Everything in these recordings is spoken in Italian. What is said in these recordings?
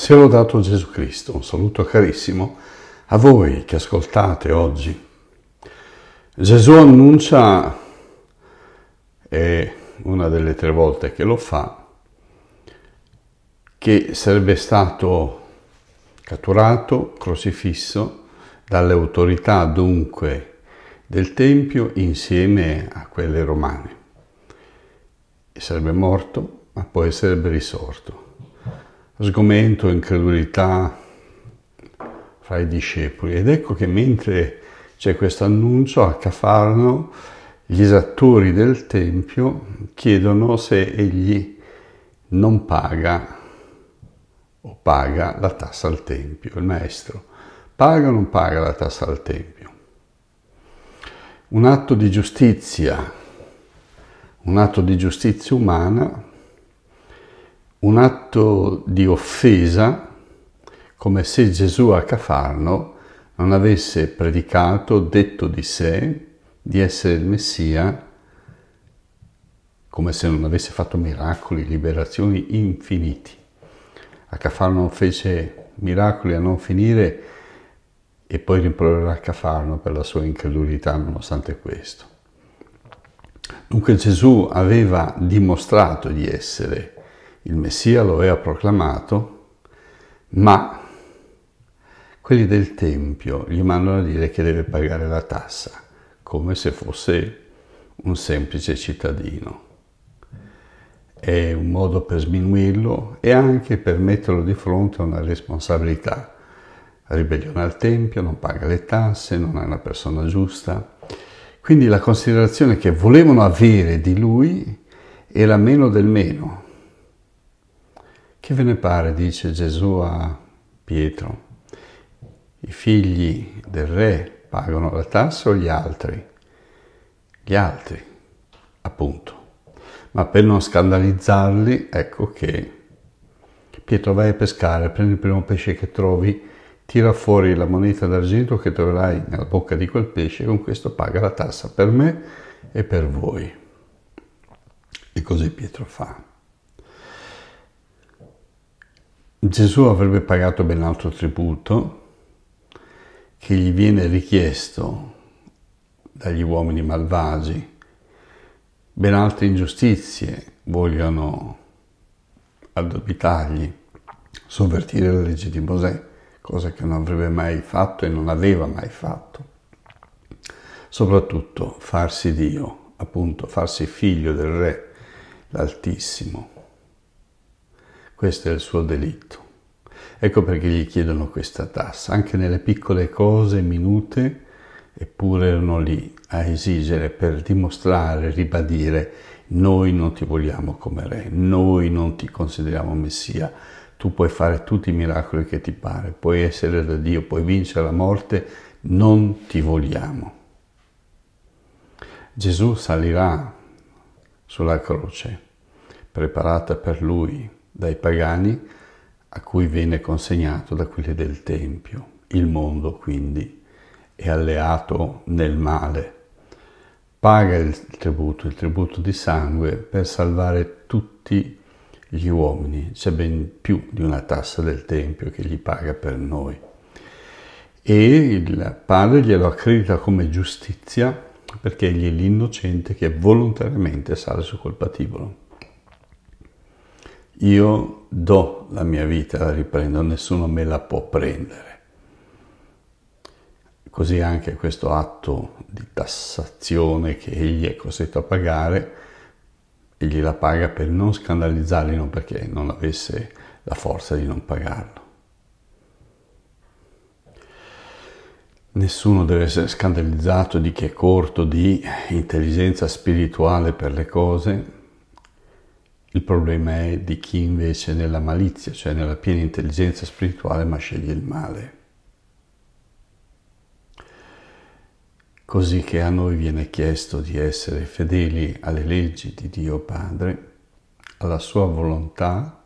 Sia lodato Gesù Cristo, un saluto carissimo a voi che ascoltate oggi. Gesù annuncia, è una delle tre volte che lo fa, che sarebbe stato catturato, crocifisso dalle autorità dunque del Tempio insieme a quelle romane. sarebbe morto, ma poi sarebbe risorto sgomento, incredulità fra i discepoli. Ed ecco che mentre c'è questo annuncio a Cafarno, gli esattori del Tempio chiedono se egli non paga o paga la tassa al Tempio, il Maestro. Paga o non paga la tassa al Tempio? Un atto di giustizia, un atto di giustizia umana un atto di offesa, come se Gesù a Cafarno non avesse predicato, detto di sé, di essere il Messia, come se non avesse fatto miracoli, liberazioni infiniti. A Cafarno fece miracoli a non finire e poi rimproverà Cafarno per la sua incredulità nonostante questo. Dunque Gesù aveva dimostrato di essere messia il Messia lo aveva proclamato, ma quelli del Tempio gli mandano a dire che deve pagare la tassa, come se fosse un semplice cittadino. È un modo per sminuirlo e anche per metterlo di fronte a una responsabilità. Ribellione al Tempio, non paga le tasse, non è una persona giusta. Quindi la considerazione che volevano avere di lui era meno del meno, che ve ne pare, dice Gesù a Pietro, i figli del re pagano la tassa o gli altri? Gli altri, appunto. Ma per non scandalizzarli, ecco che Pietro vai a pescare, prendi il primo pesce che trovi, tira fuori la moneta d'argento che troverai nella bocca di quel pesce e con questo paga la tassa per me e per voi. E così Pietro fa. Gesù avrebbe pagato ben altro tributo che gli viene richiesto dagli uomini malvagi. Ben altre ingiustizie vogliono addobitargli, sovvertire la legge di Mosè, cosa che non avrebbe mai fatto e non aveva mai fatto. Soprattutto farsi Dio, appunto farsi figlio del Re, l'Altissimo. Questo è il suo delitto. Ecco perché gli chiedono questa tassa. Anche nelle piccole cose, minute, eppure erano lì a esigere per dimostrare, ribadire, noi non ti vogliamo come re, noi non ti consideriamo messia, tu puoi fare tutti i miracoli che ti pare, puoi essere da Dio, puoi vincere la morte, non ti vogliamo. Gesù salirà sulla croce preparata per lui dai pagani a cui viene consegnato da quelli del Tempio. Il mondo quindi è alleato nel male. Paga il tributo, il tributo di sangue, per salvare tutti gli uomini. C'è ben più di una tassa del Tempio che gli paga per noi. E il Padre glielo accredita come giustizia perché egli è l'innocente che volontariamente sale su col patibolo. Io do la mia vita, la riprendo, nessuno me la può prendere. Così anche questo atto di tassazione che egli è costretto a pagare, egli la paga per non scandalizzarli, non perché non avesse la forza di non pagarlo. Nessuno deve essere scandalizzato di chi è corto di intelligenza spirituale per le cose, il problema è di chi invece è nella malizia, cioè nella piena intelligenza spirituale, ma sceglie il male. Così che a noi viene chiesto di essere fedeli alle leggi di Dio Padre, alla sua volontà,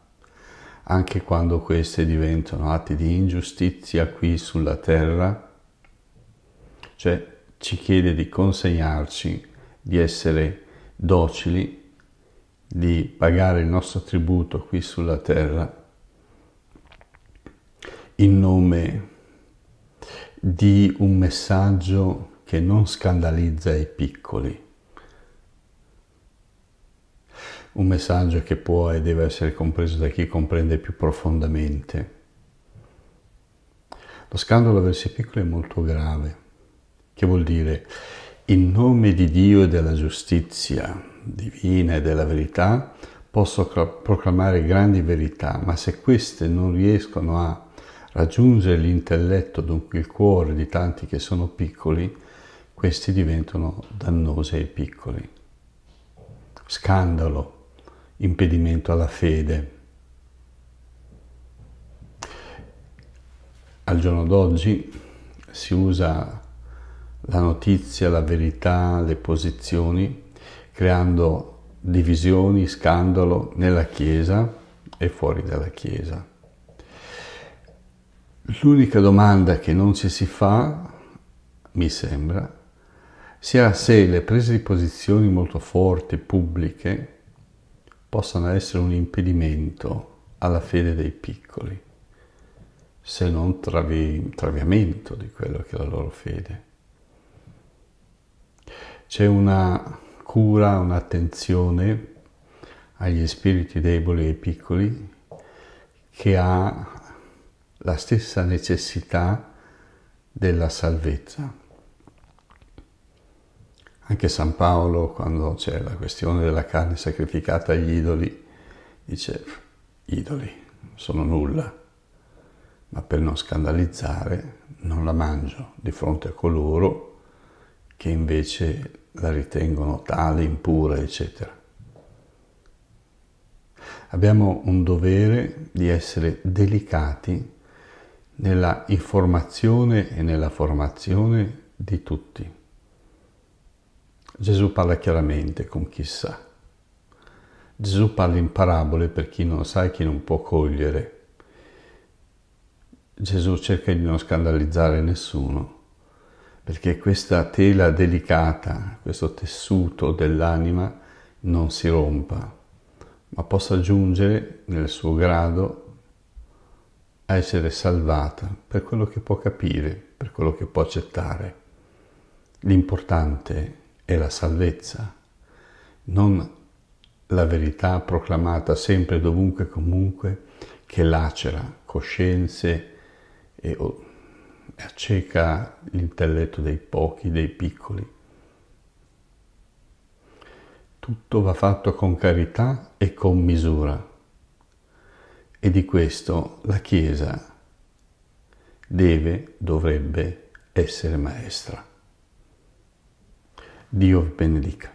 anche quando queste diventano atti di ingiustizia qui sulla terra, cioè ci chiede di consegnarci, di essere docili di pagare il nostro tributo qui sulla terra in nome di un messaggio che non scandalizza i piccoli, un messaggio che può e deve essere compreso da chi comprende più profondamente. Lo scandalo verso i piccoli è molto grave, che vuol dire in nome di Dio e della giustizia divine, della verità, posso proclamare grandi verità, ma se queste non riescono a raggiungere l'intelletto, dunque il cuore di tanti che sono piccoli, questi diventano dannosi ai piccoli. Scandalo, impedimento alla fede. Al giorno d'oggi si usa la notizia, la verità, le posizioni creando divisioni, scandalo nella Chiesa e fuori dalla Chiesa. L'unica domanda che non ci si fa, mi sembra, sia se le prese di posizioni molto forti, pubbliche, possano essere un impedimento alla fede dei piccoli, se non travi, traviamento di quello che è la loro fede. C'è una cura, un'attenzione agli spiriti deboli e piccoli che ha la stessa necessità della salvezza. Anche San Paolo, quando c'è la questione della carne sacrificata agli idoli, dice, idoli, sono nulla, ma per non scandalizzare non la mangio di fronte a coloro che invece la ritengono tale, impura, eccetera. Abbiamo un dovere di essere delicati nella informazione e nella formazione di tutti. Gesù parla chiaramente con chi sa. Gesù parla in parabole per chi non sa e chi non può cogliere. Gesù cerca di non scandalizzare nessuno perché questa tela delicata, questo tessuto dell'anima non si rompa, ma possa giungere nel suo grado a essere salvata per quello che può capire, per quello che può accettare. L'importante è la salvezza, non la verità proclamata sempre, dovunque, e comunque, che lacera coscienze e acceca l'intelletto dei pochi, dei piccoli. Tutto va fatto con carità e con misura. E di questo la Chiesa deve, dovrebbe essere maestra. Dio vi benedica.